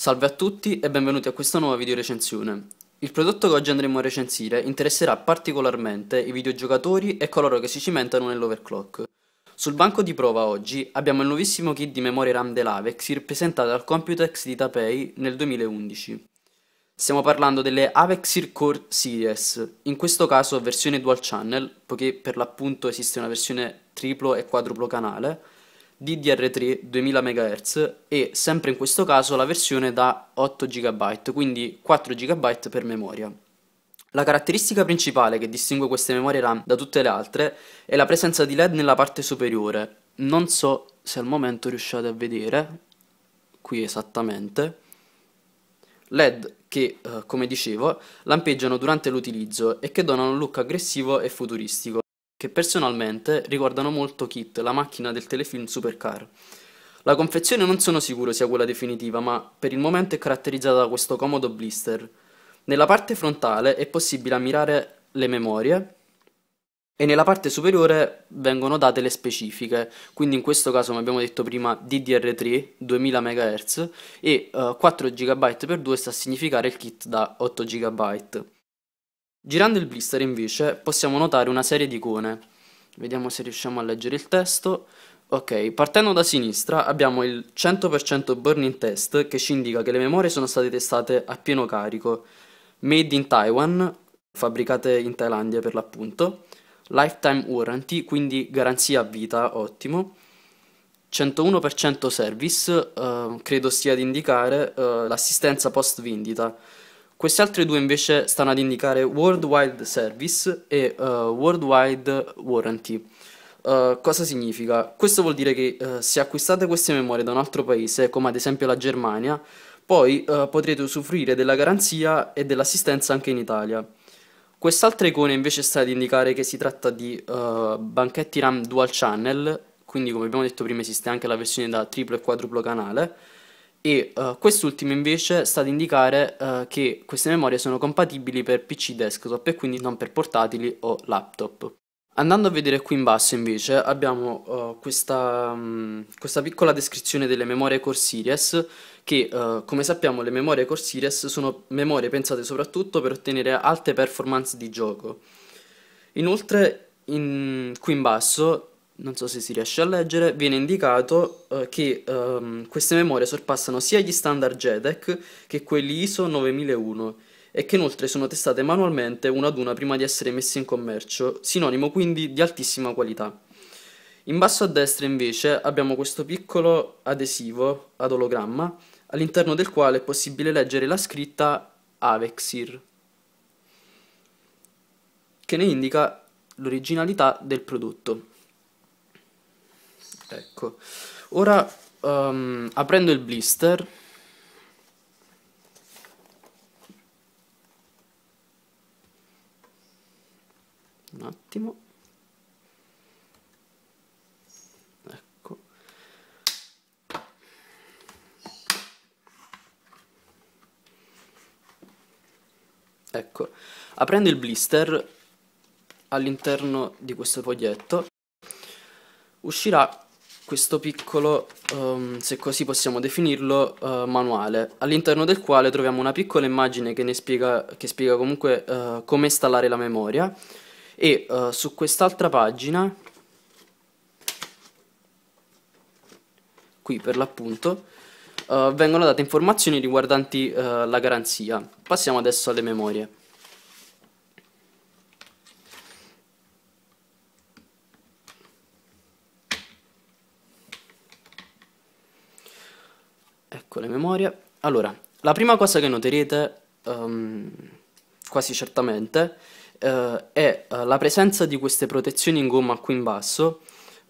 Salve a tutti e benvenuti a questa nuova video recensione. Il prodotto che oggi andremo a recensire interesserà particolarmente i videogiocatori e coloro che si cimentano nell'overclock. Sul banco di prova oggi abbiamo il nuovissimo kit di memoria RAM dell'Avexir presentato al Computex di Tapei nel 2011. Stiamo parlando delle Avexir Core Series, in questo caso versione dual channel, poiché per l'appunto esiste una versione triplo e quadruplo canale, DDR3 2000 MHz e sempre in questo caso la versione da 8 GB, quindi 4 GB per memoria. La caratteristica principale che distingue queste memorie RAM da tutte le altre è la presenza di LED nella parte superiore. Non so se al momento riusciate a vedere qui esattamente LED che, eh, come dicevo, lampeggiano durante l'utilizzo e che donano un look aggressivo e futuristico che personalmente riguardano molto Kit, la macchina del telefilm Supercar. La confezione non sono sicuro sia quella definitiva, ma per il momento è caratterizzata da questo comodo blister. Nella parte frontale è possibile ammirare le memorie e nella parte superiore vengono date le specifiche, quindi in questo caso come abbiamo detto prima DDR3 2000 MHz e uh, 4 GB x 2 sta a significare il kit da 8 GB. Girando il blister invece possiamo notare una serie di icone. Vediamo se riusciamo a leggere il testo. Ok, partendo da sinistra abbiamo il 100% burning test che ci indica che le memorie sono state testate a pieno carico, made in Taiwan, fabbricate in Thailandia per l'appunto, lifetime warranty, quindi garanzia a vita, ottimo, 101% service, eh, credo sia ad indicare eh, l'assistenza post vendita, queste altre due invece stanno ad indicare Worldwide Service e uh, eh, Worldwide Warranty. Uh, cosa significa? Questo vuol dire che uh, se acquistate queste memorie da un altro paese, come ad esempio la Germania, poi uh, potrete usufruire della garanzia e dell'assistenza anche in Italia. Quest'altra icona invece sta ad indicare che si tratta di banchetti RAM dual channel, quindi come abbiamo detto prima esiste anche la versione da triplo e quadruplo canale, e uh, quest'ultimo invece sta ad indicare uh, che queste memorie sono compatibili per PC desktop e quindi non per portatili o laptop. Andando a vedere qui in basso invece abbiamo uh, questa, um, questa, piccola descrizione delle memorie Core Series che uh, come sappiamo le memorie Core Series sono memorie pensate soprattutto per ottenere alte performance di gioco. Inoltre in, qui in basso non so se si riesce a leggere, viene indicato eh, che ehm, queste memorie sorpassano sia gli standard JEDEC che quelli ISO 9001 e che inoltre sono testate manualmente una ad una prima di essere messe in commercio, sinonimo quindi di altissima qualità. In basso a destra invece abbiamo questo piccolo adesivo ad ologramma all'interno del quale è possibile leggere la scritta Avexir che ne indica l'originalità del prodotto. Ecco. Ora um, aprendo il blister un attimo ecco ecco aprendo il blister all'interno di questo foglietto uscirà questo piccolo, um, se così possiamo definirlo, uh, manuale, all'interno del quale troviamo una piccola immagine che, spiega, che spiega, comunque uh, come installare la memoria e uh, su quest'altra pagina, qui per l'appunto, vengono date informazioni riguardanti la garanzia. Passiamo adesso alle memorie. con le memorie. Allora, la prima cosa che noterete um, quasi certamente uh, è uh, la presenza di queste protezioni in gomma qui in basso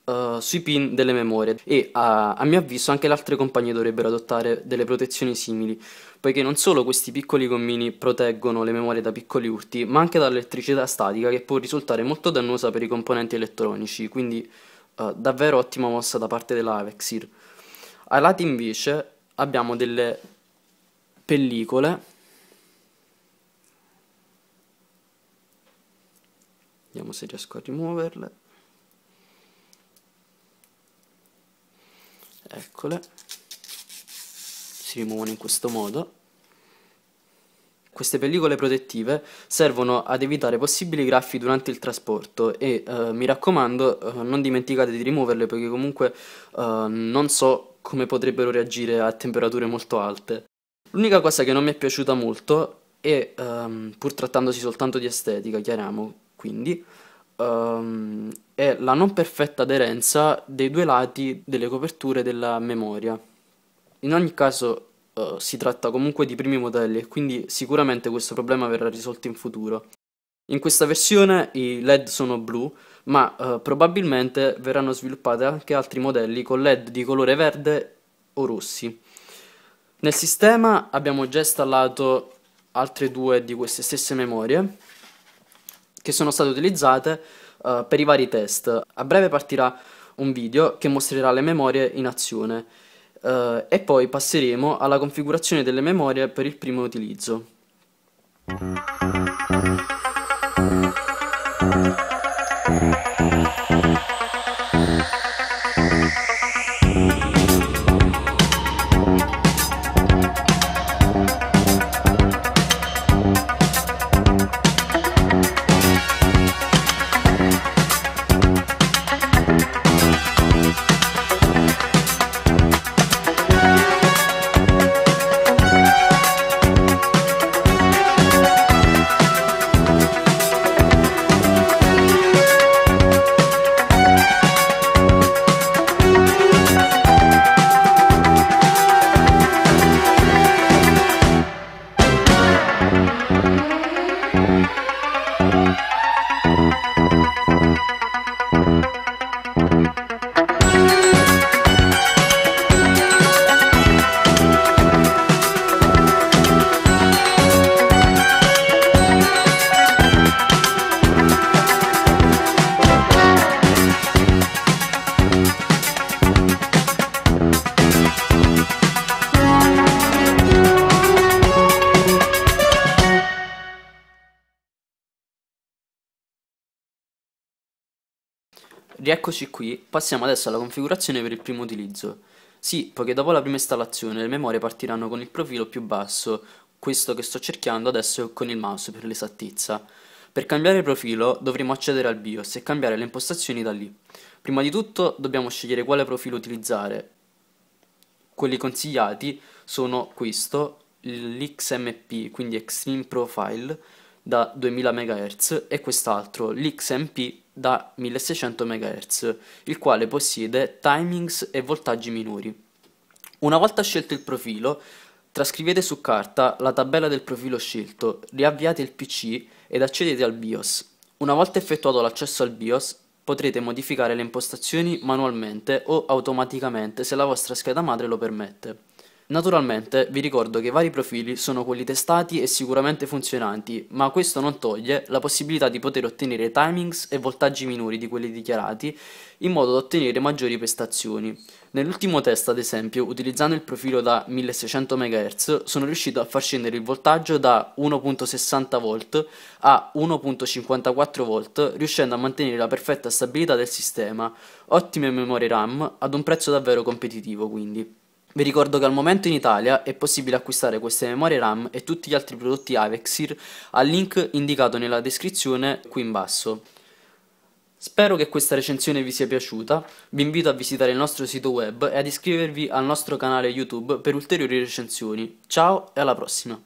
uh, sui pin delle memorie e a mio avviso anche le altre compagnie dovrebbero adottare delle protezioni simili poiché non solo questi piccoli gommini proteggono le memorie da piccoli urti ma anche dall'elettricità statica che può risultare molto dannosa per i componenti elettronici quindi davvero ottima mossa da parte della Avexir ai lati invece abbiamo delle pellicole vediamo se riesco a rimuoverle eccole si rimuovono in questo modo queste pellicole protettive servono ad evitare possibili graffi durante il trasporto e eh, mi raccomando eh, non dimenticate di rimuoverle perché comunque eh, non so come potrebbero reagire a temperature molto alte. L'unica cosa che non mi è piaciuta molto è, um, pur trattandosi soltanto di estetica, chiariamo quindi, um, è la non perfetta aderenza dei due lati delle coperture della memoria. In ogni caso uh, si tratta comunque di primi modelli e quindi sicuramente questo problema verrà risolto in futuro. In questa versione i LED sono blu, ma eh, probabilmente verranno sviluppati anche altri modelli con LED di colore verde o rossi. Nel sistema abbiamo già installato altre due di queste stesse memorie che sono state utilizzate eh, per i vari test. A breve partirà un video che mostrerà le memorie in azione eh, e poi passeremo alla configurazione delle memorie per il primo utilizzo. Mm-hmm. Rieccoci qui, passiamo adesso alla configurazione per il primo utilizzo. Sì, poiché dopo la prima installazione le memorie partiranno con il profilo più basso, questo che sto cerchiando adesso con il mouse per l'esattezza. Per cambiare profilo dovremo accedere al BIOS e cambiare le impostazioni da lì. Prima di tutto dobbiamo scegliere quale profilo utilizzare. Quelli consigliati sono questo, l'XMP, quindi Extreme Profile, da 2000 MHz, e quest'altro, l'XMP da 1600 MHz, il quale possiede timings e voltaggi minori. Una volta scelto il profilo, trascrivete su carta la tabella del profilo scelto, riavviate il PC ed accedete al BIOS. Una volta effettuato l'accesso al BIOS, potrete modificare le impostazioni manualmente o automaticamente se la vostra scheda madre lo permette. Naturalmente vi ricordo che i vari profili sono quelli testati e sicuramente funzionanti, ma questo non toglie la possibilità di poter ottenere timings e voltaggi minori di quelli dichiarati in modo da ottenere maggiori prestazioni. Nell'ultimo test, ad esempio, utilizzando il profilo da 1600 MHz, sono riuscito a far scendere il voltaggio da 1.60 V a 1.54 V, riuscendo a mantenere la perfetta stabilità del sistema, ottime memorie RAM ad un prezzo davvero competitivo quindi. Vi ricordo che al momento in Italia è possibile acquistare queste memorie RAM e tutti gli altri prodotti Avexir al link indicato nella descrizione qui in basso. Spero che questa recensione vi sia piaciuta, vi invito a visitare il nostro sito web e ad iscrivervi al nostro canale YouTube per ulteriori recensioni. Ciao e alla prossima!